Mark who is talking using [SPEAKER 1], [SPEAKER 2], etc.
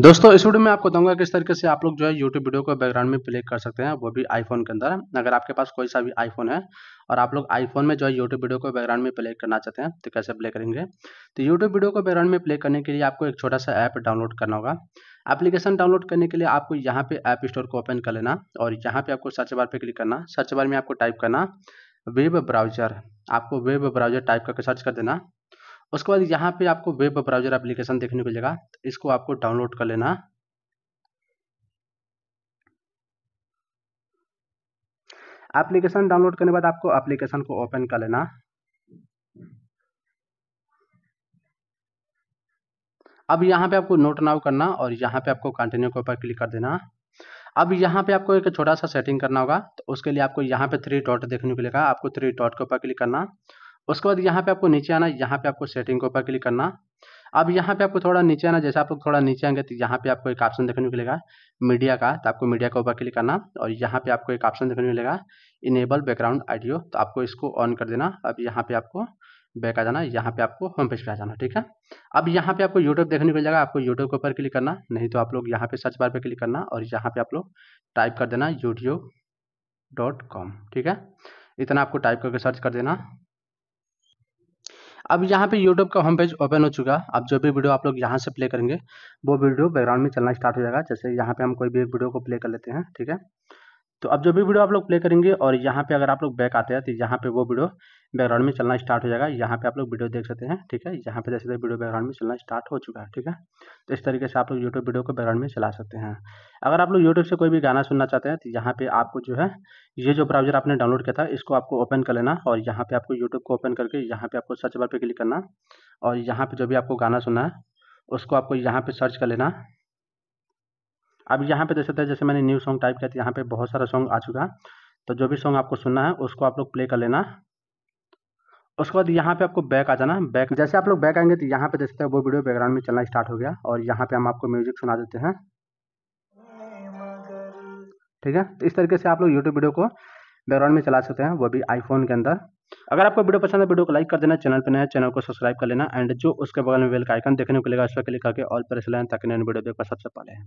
[SPEAKER 1] दोस्तों इस वीडियो में आपको बताऊंगा किस तरीके से आप लोग जो है YouTube वीडियो को बैकग्राउंड में प्ले कर सकते हैं वो भी आईफोन के अंदर अगर आपके पास कोई सा भी आईफोन है और आप लोग आईफोन में जो है यूट्यूब वीडियो को बैकग्राउंड में प्ले करना चाहते हैं तो कैसे प्ले करेंगे तो यूट्यूब वीडियो को बैकग्राउंड में प्ले करने के लिए आपको एक छोटा सा ऐप डाउनलोड करना होगा एप्लीकेशन डाउनलोड करने के लिए आपको यहाँ पे ऐप स्टोर को ओपन कर लेना और यहाँ पे आपको सर्च बार पे क्लिक करना सर्च बार में आपको टाइप करना वेब ब्राउजर आपको वेब ब्राउजर टाइप करके सर्च कर देना उसके बाद यहाँ पे आपको वेब ब्राउजर एप्लीकेशन देखने को मिलेगा तो इसको आपको डाउनलोड कर लेना एप्लीकेशन डाउनलोड करने के बाद आपको एप्लीकेशन को ओपन कर लेना अब यहाँ पे आपको नोट नाउ करना और यहाँ पे आपको कंटिन्यू के ऊपर क्लिक कर देना अब यहाँ पे आपको एक छोटा सा सेटिंग करना होगा तो उसके लिए आपको यहाँ पे थ्री डॉट देखने को मिलेगा आपको थ्री डॉट के ऊपर क्लिक करना उसके बाद यहाँ पे आपको नीचे आना यहाँ पे आपको सेटिंग के ऊपर क्लिक करना अब यहाँ पे आपको थोड़ा नीचे आना जैसे आप लोग थोड़ा नीचे आएंगे तो यहाँ पे आपको एक ऑप्शन देखने को मिलेगा मीडिया का तो आपको मीडिया के ऊपर क्लिक करना और यहाँ पे आपको एक ऑप्शन देखने को मिलेगा इनेबल बैकग्राउंड आइडियो तो आपको इसको ऑन कर देना अब यहाँ पे आपको बैक आ जाना यहाँ पे आपको होम पेज पे आ जाना ठीक है अब यहाँ पे आपको यूट्यूब देखने को मिलेगा आपको यूट्यूब के ऊपर क्लिक करना नहीं तो आप लोग यहाँ पे सर्च बार पे क्लिक करना और यहाँ पे आप लोग टाइप कर देना यूट्यूब डॉट कॉम ठीक है इतना आपको टाइप करके सर्च कर देना अब यहाँ पे यूट्यूब का होम पेज ओपन हो चुका है अब जो भी वीडियो आप लोग यहाँ से प्ले करेंगे वो वीडियो बैकग्राउंड में चलना स्टार्ट हो जाएगा जैसे यहाँ पे हम कोई भी वीडियो को प्ले कर लेते हैं ठीक है तो अब जो भी वीडियो आप लोग प्ले करेंगे और यहाँ पे अगर आप लोग बैक आते हैं तो यहाँ पे वो वीडियो बैकग्राउंड में चलना स्टार्ट हो जाएगा यहाँ पे आप लोग वीडियो देख सकते हैं ठीक है यहाँ पे जैसे वीडियो बैकग्राउंड में चलना स्टार्ट हो चुका है ठीक है तो इस तरीके से आप लोग यूट्यूब वीडियो को बैकग्राउंड में चला सकते हैं अगर आप लोग यूट्यूब से कोई भी गाना सुनना चाहते हैं तो यहाँ पे आपको जो है ये जो ब्राउजर आपने डाउनलोड किया था इसको आपको ओपन कर लेना और यहाँ पे आपको यूट्यूब को ओपन करके यहाँ पे आपको सर्च बार पे क्लिक करना और यहाँ पे जो भी आपको गाना सुनना है उसको आपको यहाँ पे सर्च कर लेना अब यहाँ पे देख सकते हैं जैसे मैंने न्यू सॉन्ग टाइप किया था तो यहाँ पे बहुत सारा सॉन्ग आ चुका है तो जो भी सॉन्ग आपको सुनना है उसको आप लोग प्ले कर लेना उसके बाद यहाँ पे आपको बैक आ जाना बैक जैसे आप लोग बैक आएंगे तो यहाँ पे देख सकते हैं वो वीडियो बैकग्राउंड में चलना स्टार्ट हो गया और यहाँ पे हम आपको म्यूजिक सुना देते हैं ठीक है तो इस तरीके से आप लोग यूट्यूब वीडियो को बैकग्राउंड में चला सकते हैं वो भी आईफोन के अंदर अगर आपको वीडियो पसंद है वीडियो को लाइक कर देना चैनल पर नया चैनल को सब्सक्राइब कर लेना एंड जो उसके बगल में बेल का आइकन देखने को मिलेगा उस पर क्लिक करके ऑल प्रेस लेना ताकि नए वीडियो देखकर सबसे पहले